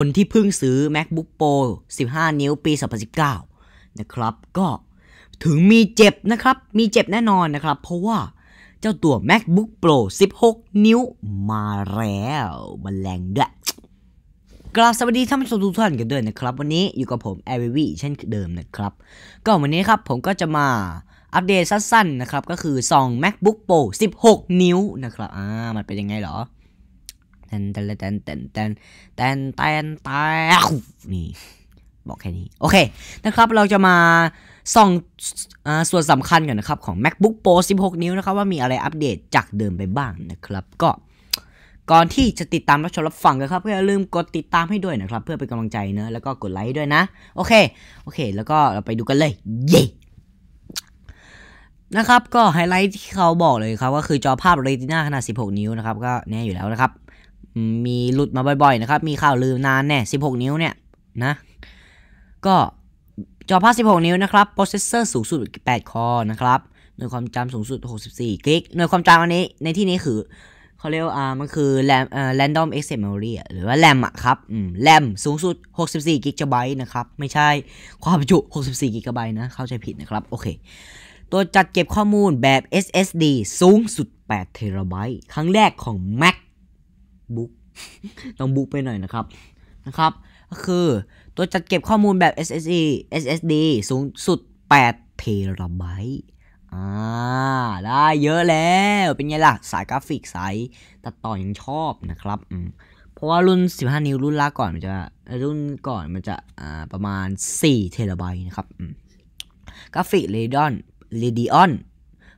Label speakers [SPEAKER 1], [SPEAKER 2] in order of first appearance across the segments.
[SPEAKER 1] คนที่เพิ่งซื้อ macbook pro 15 นิ้วปี 2019 นะครับก็ถึงมีเจ็บนะครับ มีเจ็บแน่นอนนะครับ เพราะว่าเจ้าตัว macbook pro 16 นิ้วมาแล้วมาแรงด้วยกราบสวัสดีท่านผู้ชมทุกท่านกันด้วยนะครับวันนี้อยู่กับผม a i r ์เช่นเดิมนะครับ ก็วันนี้ครับ ผมก็จะมาอัปเดตสั้นๆนะครับ ก็คือซอง macbook pro 16 นิ้วนะครับอ่ามันเป็นยังไงหรอตนแตนแตนแตนแตนตนตนตนี่ บอกแค่นี้ โอเคนะครับเราจะมาส่องส่วนสำคัญกันนะครับ ของ macbook pro 16 นิ้วนะครับว่ามีอะไรอัปเดตจากเดิมไปบ้างนะครับ ก็ก่อนที่จะติดตามรับชมรับฟังกันครับก็อย่าลืมกดติดตามให้ด้วยนะครับ เพื่อเป็นกำลังใจเนะแล้วก็กดไลค์ด้วยนะ โอเคโอเค แล้วก็เราไปดูกันเลย เย่นะครับ ก็ไฮไลท์ที่เขาบอกเลยครับก็คือจอภาพ r e t i n าขนาด16 นิ้วนะครับก็แน่อยู่แล้วนะครับมีหลุดมาบ่อยๆนะครับ มีข่าวลือนานแน่16 นิ้วเนี่ยนะก็จอภาพ16นิ้วนะครับโปรเซสเซอร์สูงสุด8คอนะครับหน่วยความจำสูงสุด 64 กิก หน่วยความจำอันนี้ในที่นี้คือเขาเรียกอ่ามันคือแรมเอ่อ random access memory หรือว่า แรมอะครับอืมแรมสูงสุด 64 กิกะไบต์นะครับ ไม่ใช่ ความจุ 64 กิกะไบต์นะ เข้าใจผิดนะครับ โอเค ตัวจัดเก็บข้อมูลแบบ SSD สูงสุด 8 เทราไบต์ ครั้งแรกของ Mac บุ๊กต้องบุ๊กไปหน่อยนะครับนะครับ ก็คือตัวจัดเก็บข้อมูลแบบ SSD SSD สูงสุด8เทราไบต์อ่าได้เยอะแล้วเป็นไงล่ะ สายกราฟิกสายตัดต่อยังชอบนะครับ เพราะว่ารุ่น 15 นิ้วรุ่นล่าก่อนมันจะรุ่นก่อนมันจะอ่าประมาณ4เทราไบต์นะครับกราฟิกเรดอนเรดิออน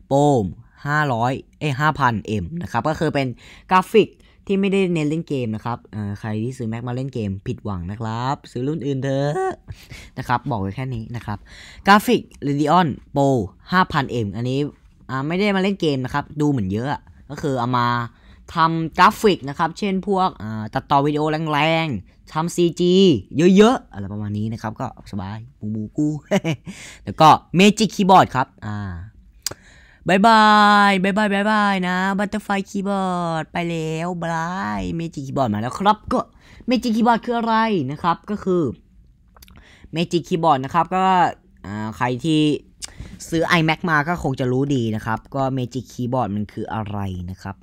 [SPEAKER 1] โปม500เอ้ย5,000 M นะครับก็คือเป็นกราฟิกที่ไม่ได้เน้นเล่นเกมนะครับใครที่ซื้อแม็กมาเล่นเกมผิดหวังนะครับ ซื้อรุ่นอื่นเถอะนะครับ บอกไว้แค่นี้นะครับ กราฟิก Radeon Pro 5000M อันนี้ไม่ได้มาเล่นเกมนะครับ ดูเหมือนเยอะ ก็คือเอามาทำกราฟิกนะครับ เช่นพวกตัดต่อวิดีโอแรงๆ ทำ CG เยอะๆ อะไรประมาณนี้นะครับ ก็สบายมูมูกู แล้วก็ Magic Keyboard ครับ อ่าบายบายบายบายบายบายนะบัตเตอร์ไฟคีย์บอร์ดไปแล้วบายเมจิคีย์บอร์ดมาแล้วครับก็เมจิคีย์บอร์ดคืออะไรนะครับก็คือเมจิคีย์บอร์ดนะครับก็ใครที่ซื้อ iMac มาก็คงจะรู้ดีนะครับ ก็เมจิคีย์บอร์ดมันคืออะไรนะครับ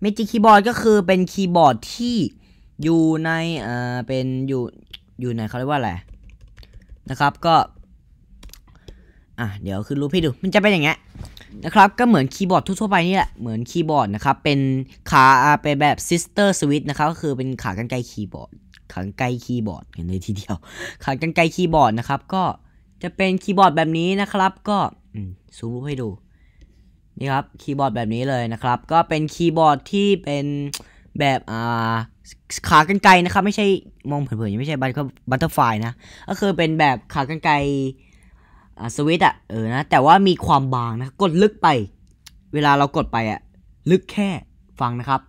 [SPEAKER 1] เมจิคีย์บอร์ดก็คือเป็นคีย์บอร์ดที่อยู่ในเอ่อเป็นอยู่อยู่ในเขาเรียกว่าอะไรนะครับก็อ่ะเดี๋ยวขึ้นรูปให้ดูมันจะเป็นอย่างเงี้ยนะครับ ก็เหมือนคีย์บอร์ดทั่วๆไปนี่แหละเหมือนคีย์บอร์ดนะครับ เป็นขาเป็นแบบซิสเตอร์สวิตนะครับ ก็คือเป็นขากันไกลคีย์บอร์ดขากันไกลคีย์บอร์ดห็นเลยทีเดียว ขากันไกลคีย์บอร์ดนะครับ ก็จะเป็นคีย์บอร์ดแบบนี้นะครับ ก็ซูมรูปให้ดูนี่ครับคีย์บอร์ดแบบนี้เลยนะครับ ก็เป็นคีย์บอร์ดที่เป็นแบบอ่าขากันไกลนะครับไม่ใช่มองเผินๆยังไม่ใช่บัตเตอร์ไฟล์นะ ก็คือเป็นแบบขากันไกลสวิตอะเออนะแต่ว่ามีความบางนะกดลึกไป เวลาเรากดไปอะลึกแค่ฟังนะครับ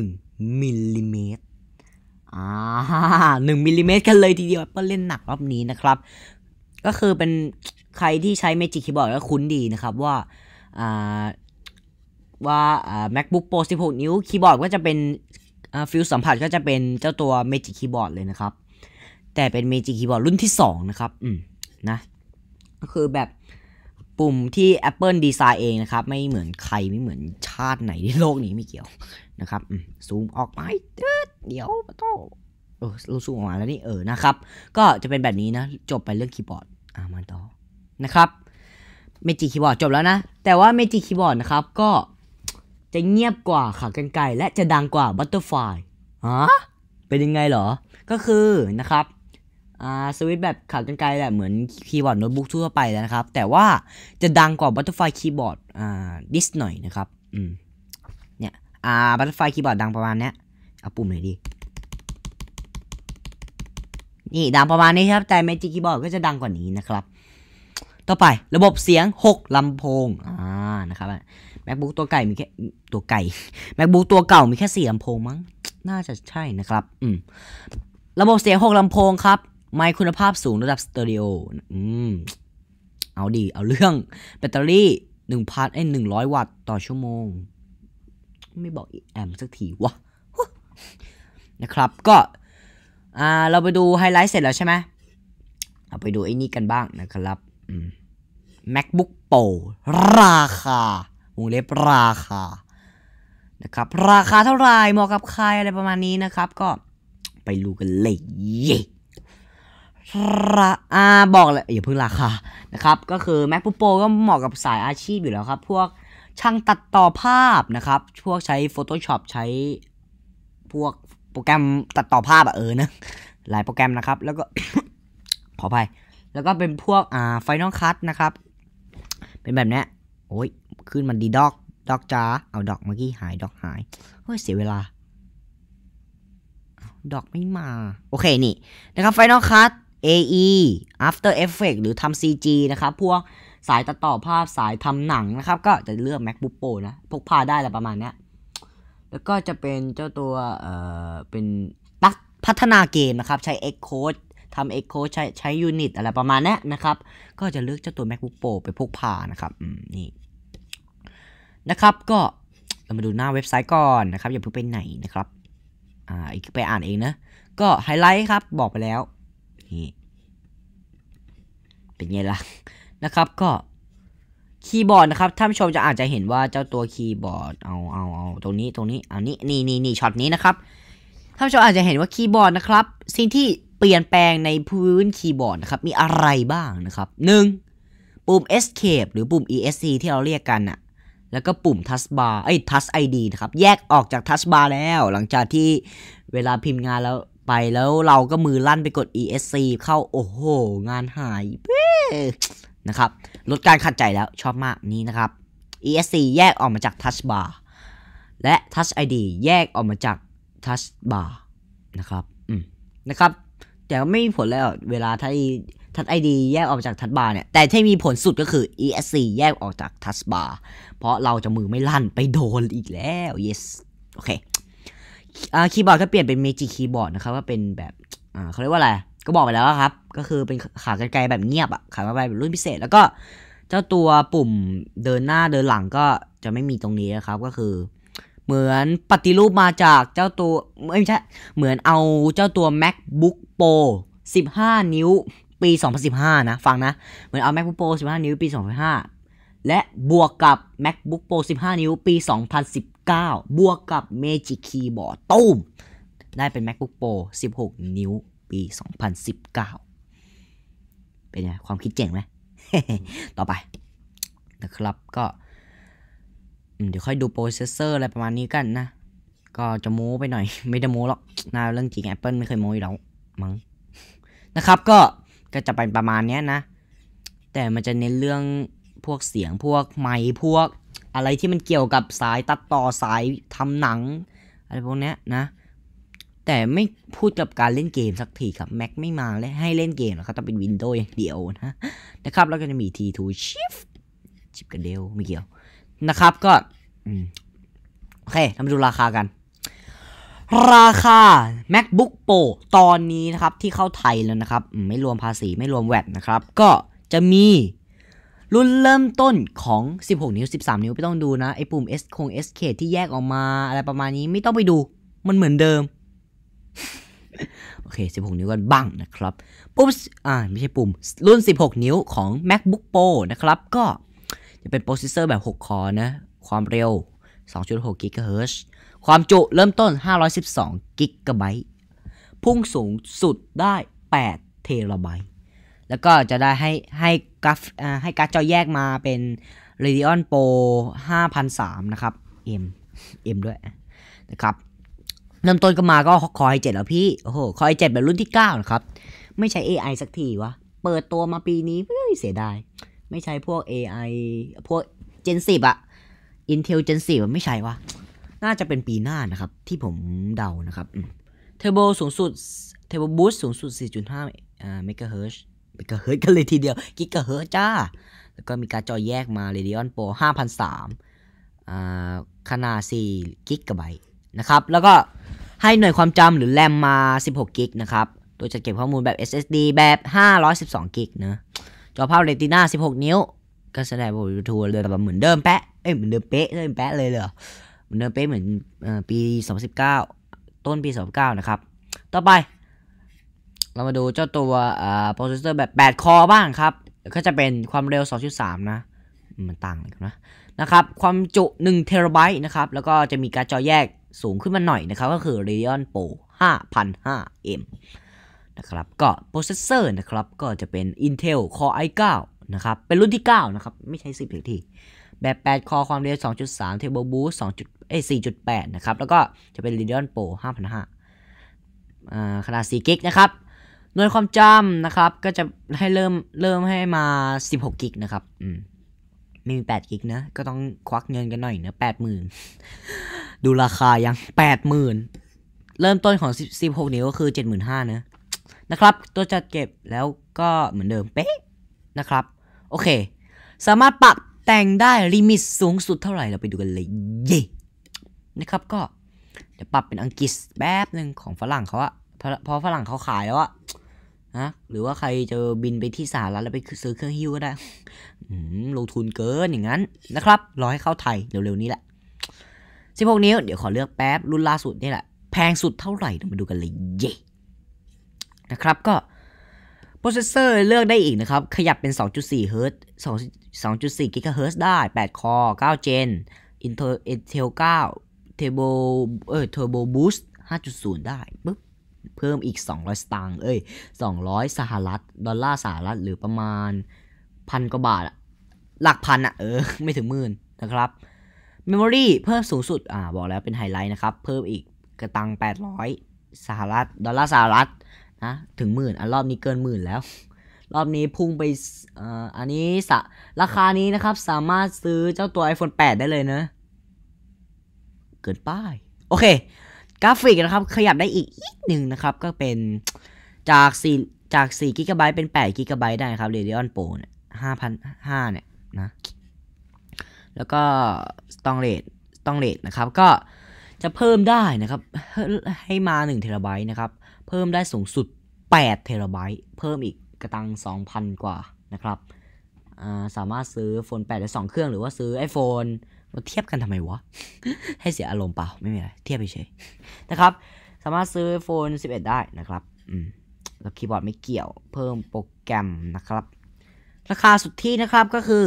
[SPEAKER 1] 1มิลลิเมตรอ่าหนึ่งมิลลิเมตรกันเลยทีเดียวเ็เล่นหนักรอบนี้นะครับ ก็คือเป็นใครที่ใช้ Magic Keyboard ก็คุ้นดีนะครับว่าอ่าว่า MacBook Pro 16นิ้วคีย์บอร์ดก็จะเป็นฟิลสัมผัสก็จะเป็นเจ้าตัว Magic Keyboard เลยนะครับ แต่เป็น Magic Keyboard รุ่นที่ 2 นะครับ อืมนะก็คือแบบปุ่มที่ Apple ดีไซน์เองนะครับ ไม่เหมือนใครไม่เหมือนชาติไหนในโลกนี้ไม่เกี่ยวนะครับ ซูมออกไปเดี๋ยวโตเออเราซูมออกมาแล้วนี่ เออนะครับ ก็จะเป็นแบบนี้นะ จบไปเรื่องคีย์บอร์ด อ่มาต่อนะครับเมจิคีย์บอร์ดจบแล้วนะ แต่ว่าเมจิคีย์บอร์ดนะครับก็จะเงียบกว่าขากันไกรและจะดังกว่าบัตเตอร์ไฟอ๋อเป็นยังไงเหรอก็คือนะครับอ่า สวิตแบบขับกรรไกลแหละเหมือนคีย์บอร์ดโน้ตบุ๊กทั่วไปแล้วนะครับ แต่ว่าจะดังกว่าบัตเตอร์ไฟคีย์บอร์ดอ่าดิสหน่อยนะครับ อืม เนี่ย อ่าบัตเตอร์ไฟคีย์บอร์ดดังประมาณเนี้ยเอาปุ่มไหนดี นี่ดังประมาณนี้ครับ แต่เมจิคีย์บอร์ดก็จะดังกว่านี้นะครับ ต่อไประบบเสียง 6 ลำโพง อ่า นะครับ macbook ตัวไก่มีแค่ตัวไก่ macbook ตัวเก่ามีแค่สี่ลำโพงมั้งน่าจะใช่นะครับ อืมระบบเสียง6ลำโพงครับไมค์คุณภาพสูงระดับสเตอริโอ อืม เอาดี เอาเรื่องแบตเตอรี่หนึ่งพันไอ้หนึ่งร้อยวัตต์ต่อชั่วโมง ไม่บอกแอมสักทีวะ นะครับก็อ่าเราไปดูไฮไลท์เสร็จแล้วใช่ไหมเอาไปดูไอ้นี่กันบ้างนะครับ macbook pro ราคาวงเล็บราคา นะครับ ราคาเท่าไหร่เหมาะกับใครอะไรประมาณนี้นะครับ ก็ไปรู้กันเลยราาบอกเลย อย่าเพิ่งราคานะครับ ก็คือ MacBook Pro ก็เหมาะกับสายอาชีพอยู่แล้วครับ พวกช่างตัดต่อภาพนะครับ พวกใช้ Photoshop ใช้พวกโปรแกรมตัดต่อภาพอะเออนะ หลายโปรแกรมนะครับ แล้วก็ขออภัยแล้วก็เป็นพวกอ่าไฟนอลคั t นะครับ เป็นแบบนี้โอ้ยขึ้นมันดีดอกดอกจ้า เอาดอกเมื่อกี้ หายดอกหาย เฮ้ย เสียเวลาดอกไม่มาโอเคนี่นะครับไฟนอลคัท AE After Effect s หรือทำ CG นะครับ พวกสายตัดต่อภาพสายทำหนังนะครับ ก็จะเลือก MacBook Pro นะพกพาได้ละประมาณนี้แล้วก็จะเป็นเจ้าตัว เอ่อ เป็นนักพัฒนาเกมนะครับ ใช้ Xcode ทำ Xcode ใช้ใช้ Unit อะไรประมาณนี้นะครับ ก็จะเลือกเจ้าตัว MacBook Pro ไปพกพานะครับนี่นะครับก็เรามาดูหน้าเว็บไซต์ก่อนนะครับ อย่าเพิ่งไปไหนนะครับ อ่า อีกไปอ่านเองนะ ก็ไฮไลท์ครับบอกไปแล้วนี่เป็นไงล่ะนะครับก็คีย์บอร์ดนะครับท่านผู้ชมจะอาจจะเห็นว่าเจ้าตัวคีย์บอร์ดเอาเอาเอาตรงนี้ตรงนี้เอานี้นี่นี่นี่ช็อตนี้นะครับท่านผู้ชมอาจจะเห็นว่าคีย์บอร์ดนะครับ สิ่งที่เปลี่ยนแปลงในพื้นคีย์บอร์ดนะครับมีอะไรบ้างนะครับหนึ่งปุ่ม escape หรือปุ่ม esc ที่เราเรียกกันอะแล้วก็ปุ่ม touch bar ไอ้ touch id นะครับแยกออกจาก touch bar แล้ว หลังจากที่เวลาพิมพ์งานแล้วไปแล้วเราก็มือลั่นไปกด ESC เข้าโอ้โหงานหายเนะครับลดการขัดใจแล้วชอบมากนี้นะครับ ESC แยกออกมาจาก Touch Bar และ Touch ID แยกออกมาจาก Touch Bar นะครับอืมนะครับแต่ไม่มีผลแล้วเวลาถ้าทัชไอดีแยกออกจากทัชบาร์เนี่ยแต่ที่มีผลสุดก็คือ ESC แยกออกจากทัชบาร์เพราะเราจะมือไม่ลั่นไปโดนอีกแล้ว yes โอเคคีย์บอร์ดก็เปลี่ยนเป็นเมจิคีย์บอร์ดนะครับว่าเป็นแบบเขาเรียกว่าอะไร ก็บอกไปแล้วครับ ก็คือเป็นขากรรไกรแบบเงียบอะขากรรไกรแบบรุ่นพิเศษแล้วก็ เจ้าตัวปุ่มเดินหน้าเดินหลังก็จะไม่มีตรงนี้นะครับ ก็คือ เหมือนปฏิรูปมาจากเจ้าตัวไม่ใช่ เหมือนเอาเจ้าตัว macbook pro 15 นิ้วปี2015นะฟังนะเหมือนเอา macbook pro 15 นิ้วปี2015และบวกกับ MacBook Pro 15 นิ้วปี 2019 บวกกับ Magic Keyboard ตูมได้เป็น MacBook Pro 16 นิ้วปี 2019 เป็นไงความคิดเจ๋งไหมต่อไป นะครับก็ เดี๋ยวค่อยดูโปรเซสเซอร์อะไรประมาณนี้กันนะ ก็จะโม้ไปหน่อยไม่ได้โม้หรอกนาเรื่องจริง Apple ไม่เคยโม้อยู่แล้ว มั้งนะครับก็ก็จะเป็นประมาณนี้นะ แต่มันจะเน้นเรื่องพวกเสียง พวกไมพวกอะไรที่มันเกี่ยวกับสายตัดต่อสายทำหนังอะไรพวกนี้นะ แต่ไม่พูดกับการเล่นเกมสักทีครับแม็กไม่มาและให้เล่นเกมนะครับ้องเป็นวินโดว์อย่างเดียว นะนะครับแล้วก็จะมี T2 Shift ชิปกันเดวไม่เกี่ยวนะครับก็โอเคเรามาดูราคากัน ราคา macbook pro ตอนนี้นะครับที่เข้าไทยแล้วนะครับ ไม่รวมภาษีไม่รวมแวดนะครับ ก็จะมีรุ่นเริ่มต้นของ 16 นิ้ว 13 นิ้ว ไม่ต้องดูนะ ไอ้ปุ่ม S คง SK ที่แยกออกมาอะไรประมาณนี้ ไม่ต้องไปดู มันเหมือนเดิม โอเค 16 นิ้วกันบ้างนะครับ ปุ่มอ่า ไม่ใช่ปุ่ม รุ่น 16 นิ้วของ MacBook Pro นะครับ ก็จะเป็นโปรเซสเซอร์แบบ 6 คอนะ ความเร็ว 2.6 GHz ความจุเริ่มต้น 512 GB พุ่งสูงสุดได้8เทราไบต์แล้วก็จะได้ให้ให้กราฟให้การ์ดจอแยกมาเป็น Radeon Pro 5003 นะครับ M M ด้วยนะครับเริ่มต้นก็มาก็คอยเจ็ดแล้วพี่โอ้โหคอยเจ็ดแบบรุ่นที่ 9 นะครับ ไม่ใช่ AI สักทีวะ เปิดตัวมาปีนี้เเสียดายไม่ใช่พวก AI พวก Gen 10อะ Intel Gen 10ไม่ใช่วะ น่าจะเป็นปีหน้านะครับ ที่ผมเดานะครับเทอร์โบสูงสุด เทอร์โบบูสสูงสุด 4.5เมกะเฮิร์กิกะเฮิร์ตกันเลยทีเดียวกิกะเฮิร์ตจ้า แล้วก็มีการจอแยกมาเดิออนโปรห้าพัอ่าขนาด4กิกะไบต์นะครับ แล้วก็ให้หน่วยความจำหรือแรมมา16กิกนะครับโดยจะเก็บข้อมูลแบบ SSD แบบ512กิกนะ จอภาพเน่าสิบ16 นิ้ว ก็แสดงบนยูทูบเลยแบบเหมือนเดิมแปะเอ้ยเหมือนเดิมเป๊ะเลยแปะเลยเหรอ เหมือนเดิมเป๊ะเหมือนปี2019ต้นปี2019นะครับ ต่อไปเรามาดูเจ้าตัวอ่าโปรเซสเซอร์แบบ 8 คอบ้างครับ ก็จะเป็นความเร็ว 2.3 นะ มันต่างเลนนะ นะครับ ความจุ1เทราไบต์นะครับ แล้วก็จะมีการจอแยกสูงขึ้นมาหน่อยนะครับ ก็คือ Radeon Pro 5,005M นะครับ ก็โปรเซสเซอร์นะครับ ก็จะเป็น Intel Core i9 นะครับ เป็นรุ่นที่ 9 นะครับ ไม่ใช่ 10ทีแบบ 8 คอความเร็ว 2.3 Turbo Boost 2เอ4.8นะครับ แล้วก็จะเป็น Radeon Pro 5,005อ่า ขนาด4กิกนะครับหน่วยความจำนะครับ ก็จะให้เริ่มเริ่มให้มา16กิกนะครับอืมไม่มี8กิกนะ ก็ต้องควักเงินกันหน่อยนะ80,000 ดูราคายัง 80,000 เริ่มต้นของ 16 นิ้วก็คือ 75,000นะนะครับ ตัวจัดเก็บแล้วก็เหมือนเดิม เป๊ะ นะครับ โอเค สามารถปรับแต่งได้ลิมิตสูงสุดเท่าไหร่เราไปดูกันเลย เย่นะครับก็เดี๋ยวปรับเป็นอังกฤษแป๊บหนึ่งของฝรั่งเขาอะเพราะฝรั่งเขาขายแล้วอะนะหรือว่าใครจะบินไปที่สหรัฐแล้วไปซื้อเครื่องฮิ้วก็ได้ลงทุนเกินอย่างนั้น นะครับ รอให้เข้าไทย เร็วๆนี้แหละ1กนิ้วเดี๋ยวขอเลือกแป๊บ รุ่นล่าสุดนี่แหละ แพงสุดเท่าไหร่มาดูกันเลย เย่ นะครับก็ โปรเซสเซอร์เลือกได้อีกนะครับ ขยับเป็น 2.4 เฮิร์ตซ์2 4 กิกะเฮิร์ตได้ 8 คอร9เจน Intel Intel 9 Turbo เออ Turbo Boost 5.0 ได้ปึ๊บเพิ่มอีก 200 สตางค์ เอ้ย 200 สหรัฐ ดอลลาร์ สหรัฐ หรือประมาณพันกว่าบาทหลักพันอะเออ ไม่ถึงหมื่นนะครับเมโมรี่เพิ่มสูงสุด อ่า บอกแล้วเป็นไฮไลท์นะครับ เพิ่มอีกกระตัง 800 สหรัฐดอลลาร์สหรัฐนะ ถึงหมื่นอันรอบนี้เกินหมื่นแล้ว รอบนี้พุ่งไปอ่าอันนี้สราคานี้นะครับ สามารถซื้อเจ้าตัว iPhone 8 ได้เลยนะ เกินป้าย โอเคกราฟิกนะครับ ขยับได้อีกนิดหนึ่งนะครับ ก็เป็นจาก4จาก4 g b เป็น8 g b ได้ครับ Radeon Pro เนี่ย5,005 เนี่ย นะ แล้วก็ Strong Rate Strong Rate นะครับ ก็จะเพิ่มได้นะครับ ให้มา 1 เทราไบต์นะครับ เพิ่มได้สูงสุด 8 เทราไบต์เพิ่มอีกกระตัง 2,000 กว่านะครับสามารถซื้อโฟน8ได้2เครื่องหรือว่าซื้อ iPhone เทียบกันทำไมวะ ให้เสียอารมณ์เปล่าไม่มีอะไร เทียบไเฉยนะครับ สามารถซื้อนสิบเอ11 ได้นะครับ อืม แล้วคีย์บอร์ดไม่เกี่ยว เพิ่มโปรแกรมนะครับ ราคาสุดที่นะครับก็คือ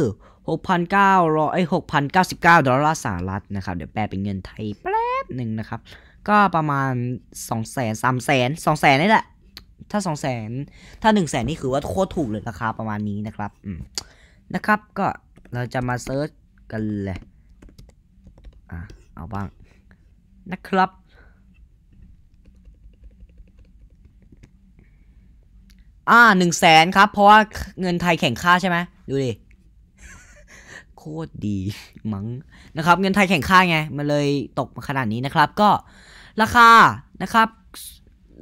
[SPEAKER 1] 6,900ไอ้6,099ดอลลาร์สหรัฐนะครับ เดี๋ยวแปลเป็นเงินไทยแป๊บหนึ่งนะครับ ก็ประมาณ 2 0 0 0 0 3 0 0 0 0 2 0 0 0 นี่แหละ ถ้า 2 0 0 0 0 ถ้า 1 0 0 0 0 0นี่คือว่าโคตรถูกเลยราคาประมาณนี้นะครับ อืม นะครับก็เราจะมาเซิร์ชกันเลยอ่ะเอาบ้างนะครับ อ่าหนึ่งแสนครับ เพราะว่าเงินไทยแข่งค่าใช่ไหมดูดิ โคตรดี มั้งนะครับ เงินไทยแข่งค่าไงมันเลยตกมาขนาดนี้นะครับ ก็ราคา นะครับ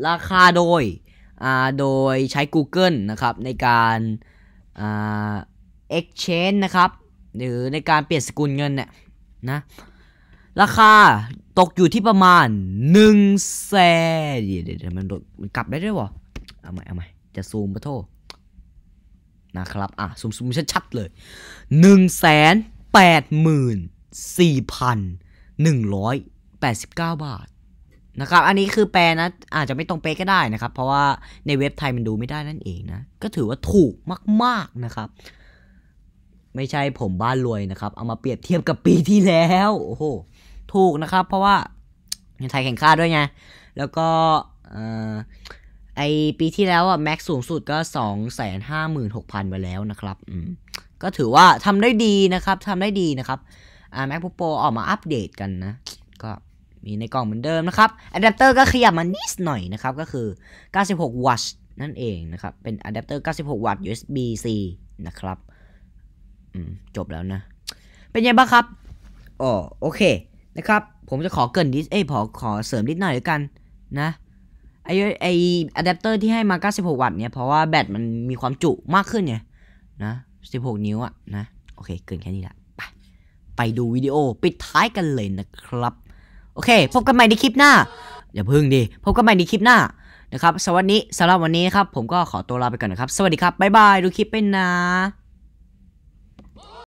[SPEAKER 1] ราคาโดยอ่าโดยใช้ Google นะครับ ในการอ่า exchange นะครับ หรือในการเปลี่ยนสกุลเงินเนี่ยนะราคา ตกอยู่ที่ประมาณ1นึ่งแสนเดี๋ยวเดี๋ยวมันมันกลับได้ด้วยวะเอาใหม่เอาใหม่จะซูมปะโทษนะครับ อ่ะซูมซูมชัดๆ เลย1นึ่งแสนแปดหมื่นสี่พันหนึ่งร้อยแปดสิบเก้าบาทนะครับ อันนี้คือแปลนะ อาจจะไม่ตรงเป๊ะก็ได้นะครับ เพราะว่าในเว็บไทยมันดูไม่ได้นั่นเองนะ ก็ถือว่าถูกมากๆนะครับ ไม่ใช่ผมบ้านรวยนะครับ เอามาเปรียบเทียบกับปีที่แล้ว โอ้โหถูกนะครับเพราะว่าไทยแข่งข้าด้วยไง แล้วก็ไอปีที่แล้วอะแม็กสูงสุดก็ 2 5 6 0 0 0 ไปแล้วนะครับ ก็ถือว่าทำได้ดีนะครับทำได้ดีนะครับ อ่า MacBook Pro ออกมาอัปเดตกันนะ ก็มีในกล่องเหมือนเดิมนะครับอะแดปเตอร์ก็ขยับมานิดหน่อยนะครับ ก็คือ 96วัตต์นั่นเองนะครับ เป็นอะแดปเตอร์96วัตต์ USB C นะครับจบแล้วนะ เป็นยังบ้างครับอ๋อโอเคนะครับผมจะขอเกินดิสเอ้ขอขอเสริมนิดหน่อยกันนะไอไออะแดปเตอร์ที่ให้มา 96 วัตต์เนี่ยเพราะว่าแบตมันมีความจุมากขึ้นไงนะ 16 นิ้วอะนะโอเค เกินแค่นี้ละไปไปดูวิดีโอปิดท้ายกันเลยนะครับ โอเค พบกันใหม่ในคลิปหน้าอย่าพึ่งดิพบกันใหม่ในคลิปหน้านะครับสวัสดีสำหรับวันนี้ครับ ผมก็ขอตัวลาไปก่อนนะครับสวัสดีครับบ๊ายบายดูคลิปไปนะ